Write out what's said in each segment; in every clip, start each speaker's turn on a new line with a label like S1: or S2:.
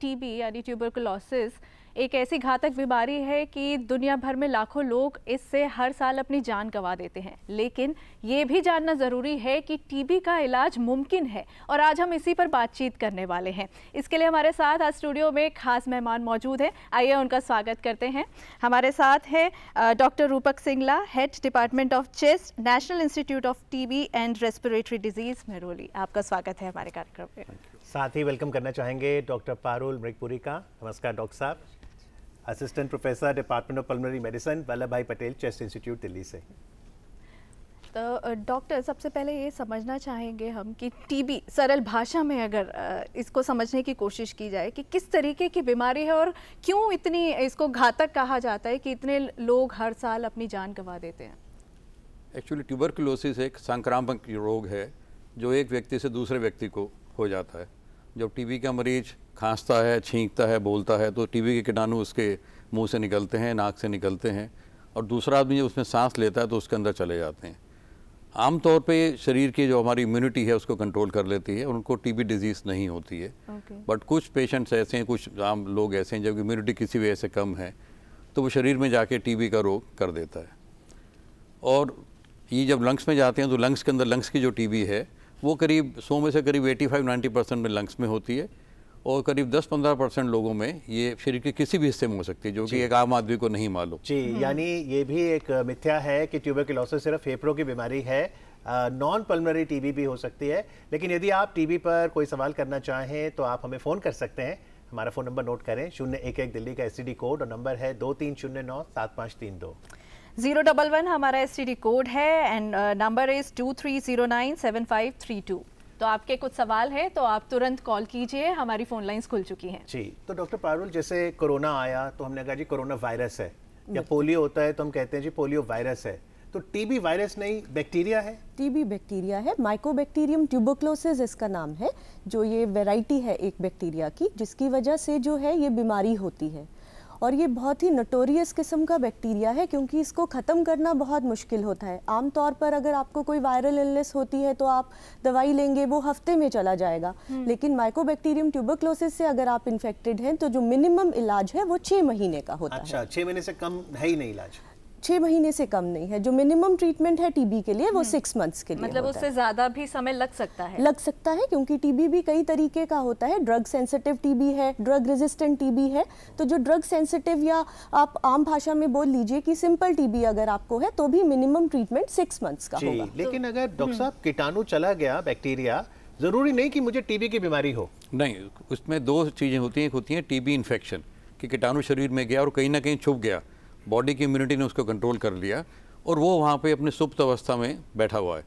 S1: TB and tuberculosis एक ऐसी घातक बीमारी है कि दुनिया भर में लाखों लोग इससे हर साल अपनी जान गंवा देते हैं लेकिन ये भी जानना ज़रूरी है कि टीबी का इलाज मुमकिन है और आज हम इसी पर बातचीत करने वाले हैं इसके लिए हमारे साथ आज स्टूडियो में खास मेहमान मौजूद हैं आइए उनका स्वागत करते हैं हमारे साथ हैं doctor Rupak Singla head department of chest national institute of T and respiratory disease Mehrauli आपका स्वागत है हमारे कार्यक्रम में
S2: साथ ही वेलकम करना चाहेंगे डॉक्टर पारुल मृगपुरी का नमस्कार डॉक्टर साहब assistant professor department of pulmonary medicine Vallabh Bhai Patel chest institute Delhi से
S1: तो डॉक्टर सबसे पहले ये समझना चाहेंगे हम कि टीबी सरल भाषा में अगर इसको समझने की कोशिश की जाए कि किस तरीके की बीमारी है और क्यों इतनी इसको घातक कहा जाता है कि इतने लोग हर साल अपनी जान गंवा देते हैं
S3: एक्चुअली ट्यूबरकुलोसिस एक संक्रामक रोग है जो एक व्यक्ति से दूसरे व्यक्ति को हो जाता है जब टीबी का मरीज खांसता है छींकता है बोलता है तो टीबी के कीटाणु उसके मुंह से निकलते हैं नाक से निकलते हैं और दूसरा आदमी जब उसमें सांस लेता है तो उसके अंदर चले जाते हैं आमतौर पे शरीर की जो हमारी इम्यूनिटी है उसको कंट्रोल कर लेती है उनको टीबी डिजीज़ नहीं होती है okay. बट कुछ पेशेंट्स ऐसे हैं कुछ आम लोग ऐसे हैं जबकि इम्यूनिटी किसी वजह से कम है तो वो शरीर में जाके टीबी का रोग कर देता है और ये जब लंग्स में जाते हैं तो लंग्स के अंदर लंग्स की जो टीबी है वो करीब सौ में से करीब 85-90 परसेंट में लंग्स में होती है और करीब 10-15 परसेंट लोगों में ये शरीर के किसी भी हिस्से में हो सकती है जो कि एक आम आदमी को नहीं मालूम जी हम्म। यानी
S2: ये भी एक मिथ्या है कि ट्यूबरकुलोसिस सिर्फ फेफड़ों की बीमारी है नॉन पल्मनरी टीबी भी हो सकती है लेकिन यदि आप टीबी पर कोई सवाल करना चाहें तो आप हमें फ़ोन कर सकते हैं हमारा फ़ोन नंबर नोट करें शून्य एक एक दिल्ली का एस कोड और नंबर है दो तीन शून्य नौ सात पाँच तीन दो
S1: जीरो डबल वन हमारा एस कोड है and number is two three zero nine seven five three two तो आपके कुछ सवाल हैं तो आप तुरंत कॉल कीजिए हमारी फ़ोन लाइन्स खुल चुकी हैं जी
S2: तो डॉक्टर पारुल जैसे कोरोना आया तो हमने कहा जी कोरोना वायरस है या पोलियो होता है तो हम कहते हैं जी पोलियो वायरस है तो टीबी वायरस नहीं बैक्टीरिया है
S4: टीबी बैक्टीरिया है माइकोबैक्टीरियम ट्यूबोक्लोसिस इसका नाम है जो ये वेराइटी है एक बैक्टीरिया की जिसकी वजह से जो है ये बीमारी होती है और ये बहुत ही नटोरियस किस्म का बैक्टीरिया है क्योंकि इसको ख़त्म करना बहुत मुश्किल होता है आमतौर पर अगर आपको कोई वायरल इलनेस होती है तो आप दवाई लेंगे वो हफ्ते में चला जाएगा हम्म। लेकिन माइकोबैक्टीरियम ट्यूबरक्लोसिस से अगर आप इन्फेक्टेड हैं तो जो मिनिमम इलाज है वो छः महीने का होता अच्छा,
S2: है छः महीने से कम है ही नहीं इलाज
S4: छः महीने से कम नहीं है जो मिनिमम ट्रीटमेंट है टीबी के लिए वो सिक्स हम्म। मंथ्स के लिए मतलब उससे ज़्यादा भी समय
S1: लग सकता है लग
S4: सकता है क्योंकि टीबी भी कई तरीके का होता है ड्रग सेंसिटिव टीबी है ड्रग रेजिस्टेंट टीबी है तो जो ड्रग सेंसिटिव या आप आम भाषा में बोल लीजिए कि सिंपल टीबी अगर आपको है तो भी मिनिमम ट्रीटमेंट सिक्स मंथ्स का होगा लेकिन तो-
S2: अगर डॉक्टर हम्म। साहब कीटाणु चला गया बैक्टीरिया ज़रूरी नहीं कि मुझे टीबी की बीमारी हो
S3: नहीं उसमें दो चीज़ें होती हैं एक होती हैं टीबी इन्फेक्शन कि कीटाणु शरीर में गया और कहीं ना कहीं छुप गया बॉडी की इम्यूनिटी ने उसको कंट्रोल कर लिया और वो वहाँ पे अपनी सुप्त अवस्था में बैठा हुआ है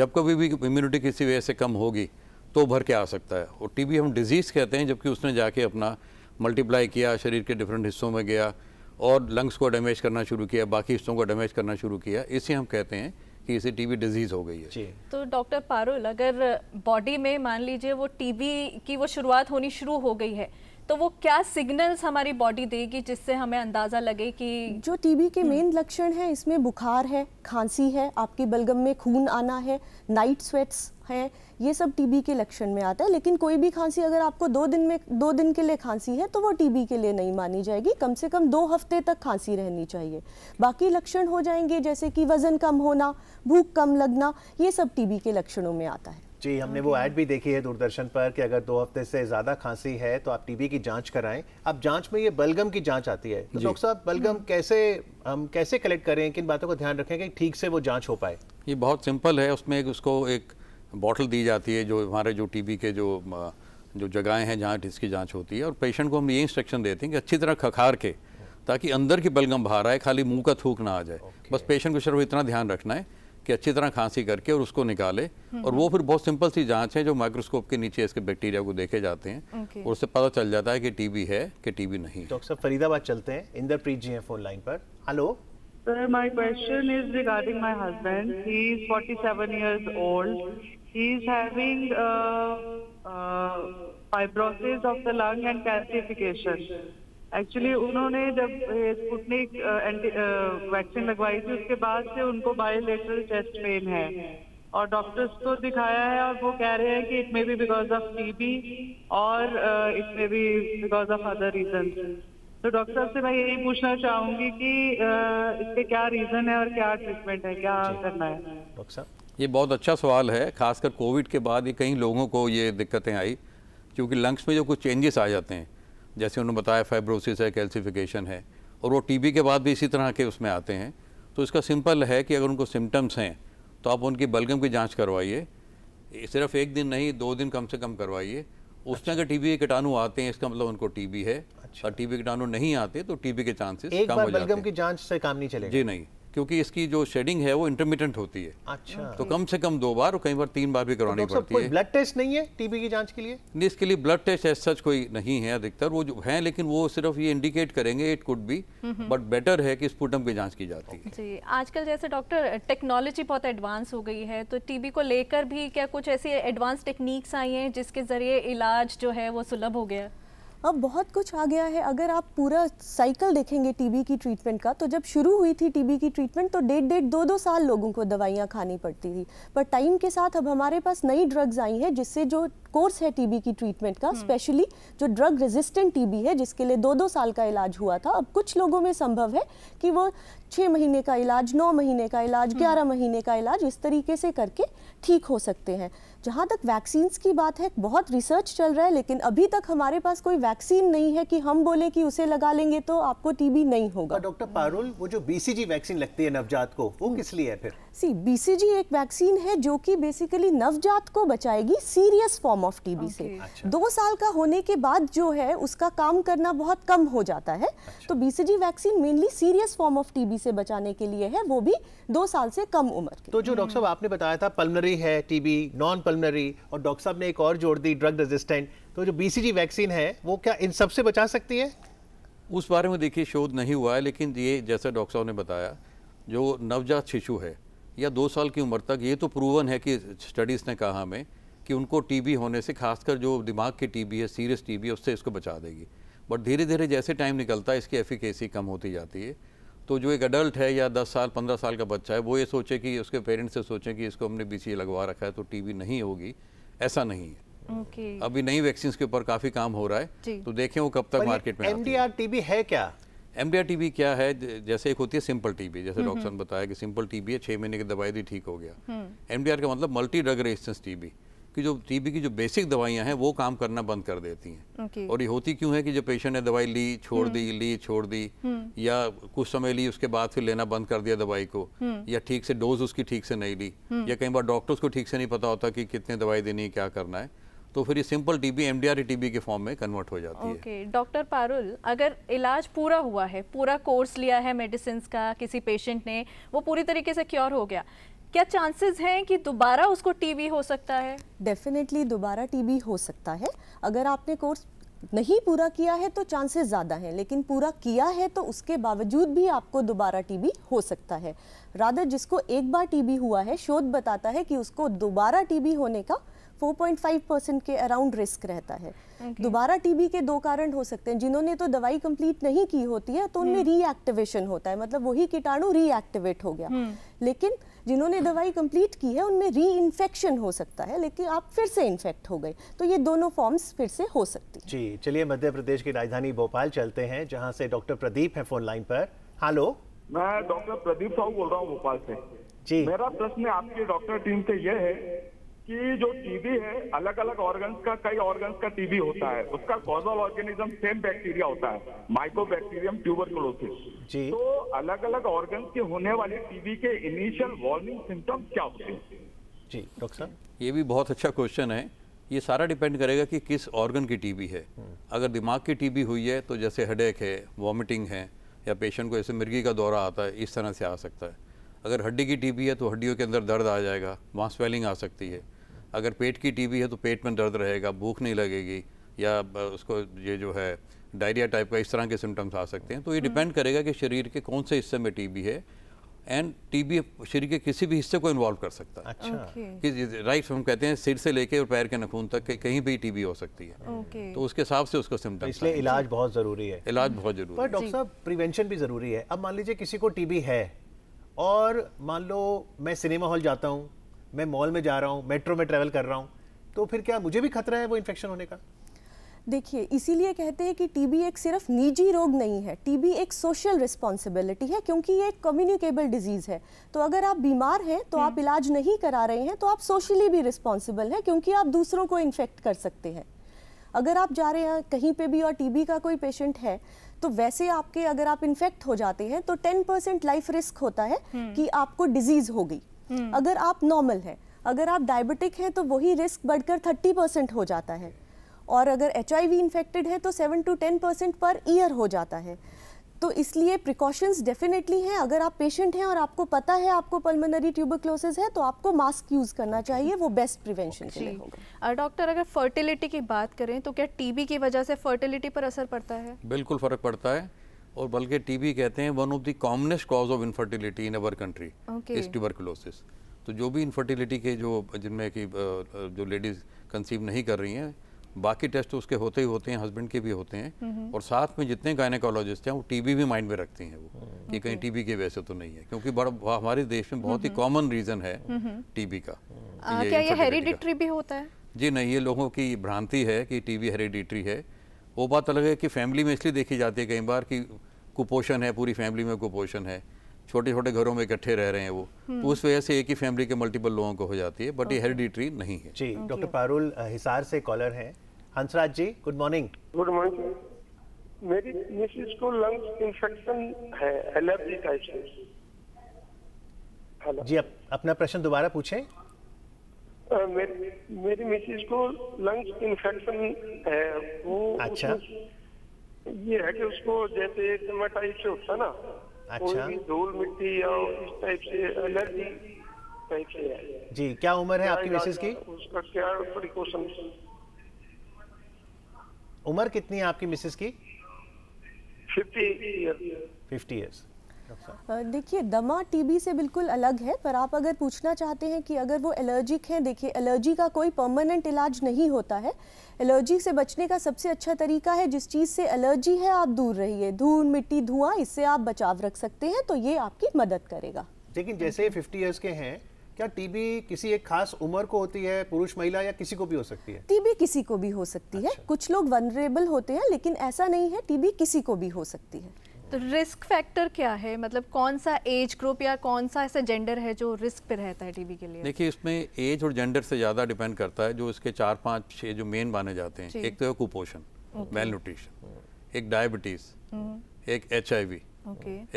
S3: जब कभी भी इम्यूनिटी किसी वजह से कम होगी तो भर के आ सकता है और टीबी हम डिजीज़ कहते हैं जबकि उसने जाके अपना मल्टीप्लाई किया शरीर के डिफरेंट हिस्सों में गया और लंग्स को डैमेज करना शुरू किया बाकी हिस्सों को डैमेज करना शुरू किया इसे हम कहते हैं कि इसे टीबी डिजीज हो गई है
S1: तो डॉक्टर पारुल अगर बॉडी में मान लीजिए वो टीबी की वो शुरुआत होनी शुरू हो गई है तो वो क्या सिग्नल्स हमारी बॉडी देगी जिससे हमें अंदाज़ा लगे कि
S4: जो टीबी के मेन हम्म। लक्षण हैं इसमें बुखार है खांसी है आपकी बलगम में खून आना है नाइट स्वेट्स हैं ये सब टीबी के लक्षण में आता है लेकिन कोई भी खांसी अगर आपको दो दिन में दो दिन के लिए खांसी है तो वो टीबी के लिए नहीं मानी जाएगी कम से कम दो हफ्ते तक खांसी रहनी चाहिए बाकी लक्षण हो जाएंगे जैसे कि वज़न कम होना भूख कम लगना ये सब टीबी के लक्षणों में आता है
S2: जी हमने okay. वो ऐड भी देखी है दूरदर्शन पर कि अगर दो हफ्ते से ज़्यादा खांसी है तो आप टीबी की जांच कराएं अब जांच में ये बलगम की जांच आती है तो डॉक्टर साहब बलगम हम्म। कैसे हम कैसे कलेक्ट करें किन बातों का ध्यान रखें कि ठीक से वो जाँच हो पाए
S3: ये बहुत सिंपल है उसमें एक उसको एक बॉटल दी जाती है जो हमारे जो टी के जो जो जगहें हैं जहाँ इसकी जाँच होती है और पेशेंट को हम ये इंस्ट्रक्शन देते हैं कि अच्छी तरह खखार के ताकि अंदर की बलगम बाहर आए खाली मुंह का थूक ना आ जाए बस पेशेंट को सिर्फ इतना ध्यान रखना है कि अच्छी तरह खांसी करके और उसको निकाले हम्म। और वो फिर बहुत सिंपल सी जांच है जो माइक्रोस्कोप के नीचे इसके बैक्टीरिया को देखे जाते हैं और उससे पता चल जाता है कि टीबी है कि टीबी नहीं
S2: डॉक्टर साहब फरीदाबाद चलते हैं इंद्रप्रीत जी हैं फोन लाइन पर hello sir my question is regarding my husband he is 47 years old he is having uh, fibrosis of the lung and calcification. Actually उन्होंने जब स्पुटनिक वैक्सीन लगवाई थी उसके बाद से उनको बायोलेटरल चेस्ट पेन है और डॉक्टर्स को दिखाया है और वो कह रहे हैं कि it may be because of TB और it may be because of other reason तो डॉक्टर साहब से मैं यही पूछना चाहूंगी कि इसके क्या रीजन है और क्या ट्रीटमेंट है क्या करना है डॉक्टर साहब
S3: ये बहुत अच्छा सवाल है खासकर कोविड के बाद ही कई लोगों को ये दिक्कतें आई क्योंकि लंग्स में जो कुछ चेंजेस आ जाते हैं जैसे उन्होंने बताया फाइब्रोसिस है कैल्सिफिकेशन है और वो टीबी के बाद भी इसी तरह के उसमें आते हैं तो इसका सिंपल है कि अगर उनको सिम्टम्स हैं तो आप उनकी बलगम की जांच करवाइए सिर्फ एक दिन नहीं दो दिन कम से कम करवाइए उसमें अच्छा। अगर टीबी बी कीटाणु आते हैं इसका मतलब उनको टीबी है अच्छा। और टीबी कीटाणु नहीं आते तो टीबी के चांसेस कम हो जाते हैं बलगम
S2: की जांच से काम नहीं चलेगा जी
S3: नहीं क्योंकि इसकी जो शेडिंग है वो इंटरमीडियंट होती है अच्छा तो कम से कम दो बार और कई बार तीन बार भी करवानी तो पड़ती है ब्लड
S2: टेस्ट नहीं है टीबी की जांच के लिए
S3: नहीं इसके लिए ब्लड टेस्ट एज सच कोई नहीं है अधिकतर वो जो है लेकिन वो सिर्फ ये इंडिकेट करेंगे it could be but better है कि स्पूटम की जाँच की जाती है
S1: जी आजकल जैसे डॉक्टर टेक्नोलॉजी बहुत एडवांस हो गई है तो टीबी को लेकर भी क्या कुछ ऐसी एडवांस टेक्निक्स आई है जिसके जरिए इलाज जो है वो सुलभ हो गया
S4: अब बहुत कुछ आ गया है अगर आप पूरा साइकिल देखेंगे टीबी की ट्रीटमेंट का तो जब शुरू हुई थी टीबी की ट्रीटमेंट तो डेढ़ डेढ़ दो दो साल लोगों को दवाइयाँ खानी पड़ती थी पर टाइम के साथ अब हमारे पास नई ड्रग्स आई हैं जिससे जो कोर्स है टीबी की ट्रीटमेंट का स्पेशली हम्म। जो ड्रग रेजिस्टेंट टीबी है जिसके लिए दो दो साल का इलाज हुआ था अब कुछ लोगों में संभव है कि वो छः महीने का इलाज नौ महीने का इलाज हम्म। ग्यारह महीने का इलाज इस तरीके से करके ठीक हो सकते हैं जहाँ तक वैक्सीन की बात है बहुत रिसर्च चल रहा है लेकिन अभी तक हमारे पास कोई वैक्सीन नहीं है कि हम बोले कि उसे लगा लेंगे तो आपको टीबी नहीं
S2: होगा डॉक्टर पारुल वो जो बीसीजी वैक्सीन लगती है नवजात को वो हम्म। किस लिए है फिर
S4: सी बीसीजी एक वैक्सीन है जो कि बेसिकली नवजात को बचाएगी serious form of TB okay. से अच्छा। दो साल का होने के बाद जो है उसका काम करना बहुत कम हो जाता है अच्छा। तो BCG vaccine mainly serious form of TB से बचाने के लिए है वो भी दो साल से कम उम्र तो जो
S2: डॉक्टर साहब आपने बताया था पल्मनरी है टीबी नॉन पल्मनरी और डॉक्टर साहब ने एक और जोड़ दी ड्रग रेजिस्टेंट तो जो बीसीजी वैक्सीन है वो क्या इन सबसे बचा सकती है
S3: उस बारे में देखिए शोध नहीं हुआ है लेकिन ये जैसा डॉक्टर साहब ने बताया जो नवजात शिशु है या दो साल की उम्र तक ये तो प्रूवन है कि स्टडीज़ ने कहा हमें कि उनको टीबी होने से खासकर जो दिमाग की टीबी है सीरियस टीबी है उससे इसको बचा देगी बट धीरे धीरे जैसे टाइम निकलता है इसकी एफिकेसी कम होती जाती है तो जो एक अडल्ट है या 10 साल 15 साल का बच्चा है वो ये सोचे कि उसके पेरेंट्स से सोचें कि इसको हमने बीसीए लगवा रखा है तो टीबी नहीं होगी ऐसा नहीं है okay. अभी नई वैक्सीन के ऊपर काफ़ी काम हो रहा है तो देखें वो कब तक मार्केट में एमडीआर टीबी है क्या एम टीबी क्या है जैसे एक होती है सिंपल टीबी जैसे हम्म, डॉक्टर ने हम्म। बताया कि सिंपल टीबी है छः महीने की दवाई दी ठीक हो गया एम हम्म। का मतलब मल्टी ड्रग रेजिस्टेंस टीबी कि जो टीबी की जो बेसिक दवाइयां हैं वो काम करना बंद कर देती हैं okay. और ये होती क्यों है कि जो पेशेंट ने दवाई ली छोड़ दी ली छोड़ दी या कुछ समय ली उसके बाद फिर लेना बंद कर दिया दवाई को या ठीक से डोज उसकी ठीक से नहीं ली या कई बार डॉक्टर्स को ठीक से नहीं पता होता कि कितने दवाई देनी है क्या करना है तो फिर ये सिंपल टीबी एमडीआर टीबी के फॉर्म में कन्वर्ट हो जाती okay. है
S1: ओके डॉक्टर पारुल अगर इलाज पूरा हुआ है पूरा कोर्स लिया है मेडिसिन का किसी पेशेंट ने वो पूरी तरीके से क्योर हो गया क्या चांसेस हैं कि दोबारा उसको टीबी हो सकता है
S4: डेफिनेटली दोबारा टीबी हो सकता है अगर आपने कोर्स नहीं पूरा किया है तो चांसेस ज़्यादा हैं लेकिन पूरा किया है तो उसके बावजूद भी आपको दोबारा टीबी हो सकता है राधा जिसको एक बार टीबी हुआ है शोध बताता है कि उसको दोबारा टीबी होने का 4.5 परसेंट के अराउंड रिस्क रहता है okay. दोबारा टीबी के दो कारण हो सकते हैं जिन्होंने तो दवाई कंप्लीट नहीं की होती है तो उनमें रीएक्टिवेशन hmm. होता है मतलब वही कीटाणु रीएक्टिवेट हो गया hmm. लेकिन जिन्होंने दवाई कंप्लीट की है उनमें री हो सकता है लेकिन आप फिर से इन्फेक्ट हो गए तो ये दोनों फॉर्म्स फिर से हो सकती
S2: हैं जी चलिए मध्य प्रदेश की राजधानी भोपाल चलते हैं जहाँ से डॉक्टर प्रदीप है फोन लाइन पर हेलो
S4: मैं डॉक्टर प्रदीप
S3: साहू बोल रहा हूँ भोपाल से जी मेरा प्रश्न आपके डॉक्टर टीम से यह है कि जो टीबी है अलग अलग ऑर्गन्स का कई ऑर्गन्स का टीबी होता है उसका कॉजल ऑर्गेनिज्म सेम बैक्टीरिया होता है माइकोबैक्टीरियम ट्यूबरकुलोसिस तो अलग अलग ऑर्गन्स के होने वाले टीबी के इनिशियल वार्निंग सिम्टम क्या होते हैं जी डॉक्टर साहब ये भी बहुत अच्छा क्वेश्चन है ये सारा डिपेंड करेगा कि किस ऑर्गन की टीबी है हम्म। अगर दिमाग की टीबी हुई है तो जैसे हडेक है वॉमिटिंग है या पेशेंट को ऐसे मिर्गी का दौरा आता है इस तरह से आ सकता है अगर हड्डी की टीबी है तो हड्डियों के अंदर दर्द आ जाएगा वहाँ स्वेलिंग आ सकती है अगर पेट की टीबी है तो पेट में दर्द रहेगा भूख नहीं लगेगी या उसको ये जो है डायरिया टाइप का इस तरह के सिम्टम्स आ सकते हैं तो ये डिपेंड हम्म। करेगा कि शरीर के कौन से हिस्से में टीबी है एंड टीबी शरीर के किसी भी हिस्से को इन्वॉल्व कर सकता है अच्छा राइट हम कहते हैं सिर से लेके और पैर के नखून तक के कहीं भी टीबी हो सकती है तो उसके हिसाब से उसका सिम्टम तो इसलिए इलाज बहुत ज़रूरी है इलाज बहुत ज़रूरी है डॉक्टर
S2: साहब प्रिवेंशन भी ज़रूरी है अब मान लीजिए किसी को टीबी है और मान लो मैं सिनेमा हॉल जाता हूँ मैं मॉल में जा रहा हूँ मेट्रो में ट्रेवल कर रहा हूँ तो फिर क्या मुझे भी खतरा है वो इन्फेक्शन होने का
S4: देखिए इसीलिए कहते हैं कि टीबी एक सिर्फ निजी रोग नहीं है टीबी एक सोशल रिस्पॉन्सिबिलिटी है क्योंकि ये एक कम्युनिकेबल डिजीज़ है तो अगर आप बीमार हैं तो आप हम्म। इलाज नहीं करा रहे हैं तो आप सोशली भी रिस्पॉन्सिबल हैं क्योंकि आप दूसरों को इन्फेक्ट कर सकते हैं अगर आप जा रहे हैं कहीं पे भी और टीबी का कोई पेशेंट है तो वैसे आपके अगर आप इन्फेक्ट हो जाते हैं तो टेन परसेंट लाइफ रिस्क होता है हम्म। कि आपको डिजीज़ हो गई हम्म। अगर आप नॉर्मल हैं अगर आप डायबिटिक हैं तो वही रिस्क बढ़कर 30 परसेंट हो जाता है और अगर एच इन्फेक्टेड है तो 7 टू 10 परसेंट पर ईयर हो जाता है तो इसलिए प्रिकॉशंस डेफिनेटली हैं अगर आप पेशेंट हैं और आपको पता है आपको पल्मोनरी ट्यूबरक्लोसिस है तो आपको मास्क यूज़ करना चाहिए वो बेस्ट प्रिवेंशन
S1: के लिए होगा डॉक्टर अगर फर्टिलिटी की बात करें तो क्या टीबी की वजह से फर्टिलिटी पर असर पड़ता
S3: है बिल्कुल फ़र्क पड़ता है और बल्कि टीबी कहते हैं one of the commonest cause of infertility in our country is tuberculosis तो जो भी इनफर्टिलिटी के जो जिनमें कि जो लेडीज़ कंसीव नहीं कर रही हैं बाकी टेस्ट तो उसके होते ही होते हैं हस्बैंड के भी होते हैं और साथ में जितने गायनेकोलॉजिस्ट हैं वो टीबी भी माइंड में रखती हैं वो कि हम्म। कहीं टीबी के वैसे तो नहीं है क्योंकि बड़ा हमारे देश में बहुत ही कॉमन रीज़न है टीबी का आ, ये क्या ये
S1: हेरिडिटरी भी होता है
S3: जी नहीं ये लोगों की भ्रांति है कि टीबी हेरिडिटरी है वो बात अलग है कि फैमिली में इसलिए देखी जाती है कई बार कि कुपोषण है पूरी फैमिली में कुपोषण है छोटे छोटे घरों में इकट्ठे रह रहे हैं वो हम्म। तो उस वजह से एक ही फैमिली के मल्टीपल लोगों को हो जाती है बट ये हेरिडिटरी नहीं है जी
S2: डॉक्टर पारुल हिसार से कॉलर है Hansraj ji good morning
S3: good morning मेरी मिसेस को लंग्स इन्फेक्शन है एलर्जी टाइप से
S2: जी अप, अपना प्रश्न दोबारा पूछें
S3: मेरी, मिसेज को लंग्स इन्फेक्शन है वो अच्छा ये है कि उसको जैसे टाइप से उठता ना अच्छा धूल मिट्टी या इस टाइप से एलर्जी टाइप से है
S2: जी क्या उम्र है आपकी मिसेज की
S3: उसका क्या प्रिकॉशन
S2: उम्र कितनी है आपकी मिसेज की फिफ्टी फिफ्टी ईयर्स
S4: देखिए दमा टीबी से बिल्कुल अलग है पर आप अगर पूछना चाहते हैं कि अगर वो एलर्जिक हैं देखिए एलर्जी का कोई परमानेंट इलाज नहीं होता है एलर्जी से बचने का सबसे अच्छा तरीका है जिस चीज़ से एलर्जी है आप दूर रहिए धूल मिट्टी धुआं इससे आप बचाव रख सकते हैं तो ये आपकी मदद करेगा
S2: लेकिन जैसे फिफ्टी ईयर्स के हैं क्या टीबी किसी एक खास उम्र को होती है पुरुष महिला या किसी को भी हो सकती है
S4: टीबी किसी को भी हो सकती अच्छा। है कुछ लोग वनरेबल होते हैं लेकिन ऐसा नहीं है टीबी किसी को भी हो सकती है
S1: तो रिस्क फैक्टर क्या है मतलब कौन सा एज ग्रुप या कौन सा ऐसा जेंडर है जो रिस्क पे रहता है टीबी के लिए देखिए
S3: इसमें एज और जेंडर से ज़्यादा डिपेंड करता है जो इसके चार पांच छह जो मेन माने जाते हैं एक तो है कुपोषण मेल हम्म। न्यूट्रिशन एक डायबिटीज़ हम्म। एक एच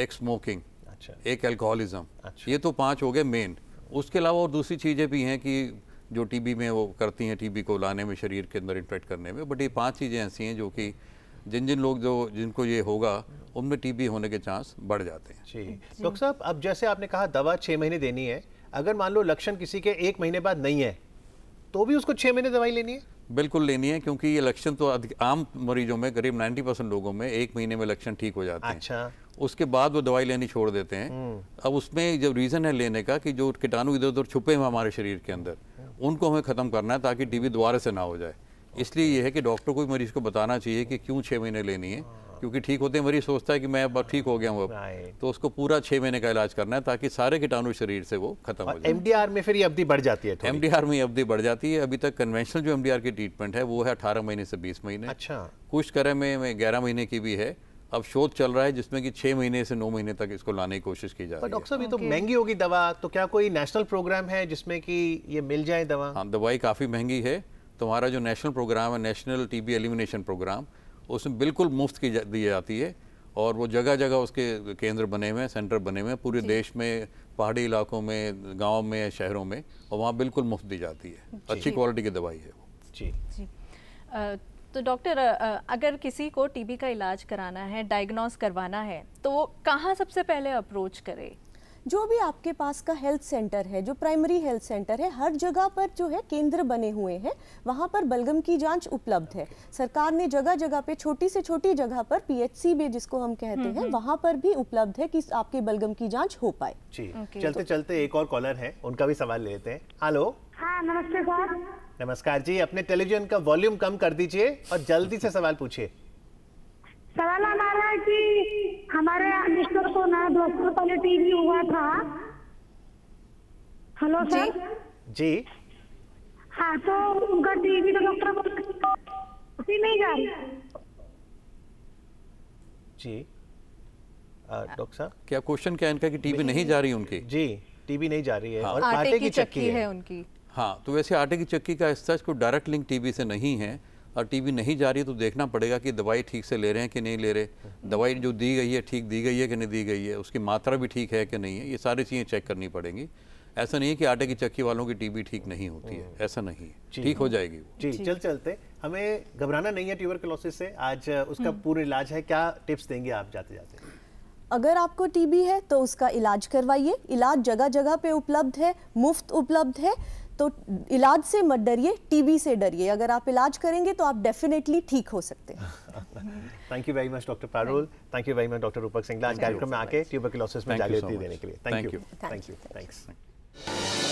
S3: एक स्मोकिंग अच्छा एक एल्कोहलिज्म अच्छा। ये तो पांच हो गए मेन उसके अलावा और दूसरी चीज़ें भी हैं कि जो टीबी में वो करती हैं टीबी को लाने में शरीर के अंदर इन्फेक्ट करने में बट ये पांच चीज़ें ऐसी हैं जो कि जिन जिन लोग जो जिनको ये होगा उनमें टीबी होने के चांस बढ़ जाते हैं जी
S2: डॉक्टर साहब अब जैसे आपने कहा दवा छः महीने देनी है अगर मान लो लक्षण किसी के एक महीने बाद नहीं है तो भी उसको छः महीने दवाई लेनी है
S3: बिल्कुल लेनी है क्योंकि ये लक्षण तो आम मरीजों में करीब 90 परसेंट लोगों में एक महीने में लक्षण ठीक हो जाते हैं अच्छा उसके बाद वो दवाई लेनी छोड़ देते हैं हम्म। अब उसमें जब रीज़न है लेने का कि जो कीटाणु इधर उधर छुपे हैं हमारे शरीर के अंदर हम्म। उनको हमें ख़त्म करना है ताकि टीबी दोबारा से ना हो जाए इसलिए यह है कि डॉक्टर को भी मरीज को बताना चाहिए कि क्यों छः महीने लेनी है क्योंकि ठीक होते मरीज सोचता है कि मैं अब ठीक हो गया हूँ अब तो उसको पूरा छः महीने का इलाज करना है ताकि सारे कीटाणु शरीर से वो खत्म हो जाए एमडीआर
S2: में फिर ये अवधि बढ़ जाती है
S3: एम में अवधि बढ़ जाती है अभी तक कन्वेंशनल जो एमडीआर की ट्रीटमेंट है वो है अठारह महीने से बीस महीने अच्छा कुछ करे में ग्यारह महीने की भी है अब शोध चल रहा है जिसमें कि छह महीने से नौ महीने तक इसको लाने की कोशिश की जा रही है डॉक्टर
S2: साहब ये तो महंगी होगी दवा तो क्या कोई नेशनल प्रोग्राम है जिसमें कि ये मिल जाए दवा
S3: हाँ दवाई काफ़ी महंगी है तुम्हारा जो नेशनल प्रोग्राम है नेशनल टीबी एलिमिनेशन प्रोग्राम उसमें बिल्कुल मुफ्त की जा, दी जाती है और वो जगह जगह उसके केंद्र बने हुए हैं सेंटर बने हुए हैं पूरे देश में पहाड़ी इलाकों में गाँव में शहरों में और वहाँ बिल्कुल मुफ्त दी जाती है अच्छी क्वालिटी की दवाई है वो जी
S1: जी तो डॉक्टर अगर किसी को टीबी का इलाज कराना है डायग्नोस करवाना है तो वो कहाँ सबसे पहले अप्रोच करे
S4: जो भी आपके पास का हेल्थ सेंटर है जो प्राइमरी हेल्थ सेंटर है हर जगह पर जो है केंद्र बने हुए हैं वहाँ पर बलगम की जांच उपलब्ध है सरकार ने जगह जगह पे छोटी से छोटी जगह पर पीएचसी में जिसको हम कहते हम्म, हैं हम्म। वहाँ पर भी उपलब्ध है कि आपके बलगम की जाँच हो पाए
S2: जी चलते चलते एक और कॉलर है उनका भी सवाल लेते हैं हेलो हाँ नमस्ते सर नमस्कार जी अपने टेलीविजन का वॉल्यूम कम कर दीजिए और जल्दी से सवाल पूछिए
S4: सवाल हमारा है कि हमारे मिस्टर को ना दो पहले टीवी हुआ था हेलो सर जी हाँ तो उनका टीवी तो डॉक्टर नहीं जा रही
S3: जी डॉक्टर साहब क्या क्वेश्चन क्या इनका कि टीवी नहीं जा रही उनकी जी टीवी नहीं जा रही है हाँ। और आटे, आटे की, की चक्की है।, है उनकी हाँ तो वैसे आटे की चक्की का इस सच को डायरेक्ट लिंक टीवी से नहीं है और टीबी नहीं जा रही है तो देखना पड़ेगा कि दवाई ठीक से ले रहे हैं कि नहीं ले रहे दवाई जो दी गई है ठीक दी गई है कि नहीं दी गई है उसकी मात्रा भी ठीक है कि नहीं है ये सारी चीज़ें चेक करनी पड़ेंगी ऐसा नहीं है कि आटे की चक्की वालों की टीबी ठीक नहीं होती है ऐसा नहीं है ठीक हो जाएगी
S2: जी चल चलते हमें घबराना नहीं है क्लोसिस से आज उसका हम्म। पूरा इलाज है क्या टिप्स देंगे आप जाते जाते
S4: अगर आपको टीबी है तो उसका इलाज करवाइए इलाज जगह जगह पे उपलब्ध है मुफ्त उपलब्ध है तो इलाज से मत डरिए टीबी से डरिए अगर आप इलाज करेंगे तो आप डेफिनेटली ठीक हो सकते हैं
S2: thank you very much doctor Parol thank you very much doctor Rupak Singla आज कार्यक्रम में आके ट्यूबरकुलोसिस में जागृति देने के लिए thank you
S3: thank you thanks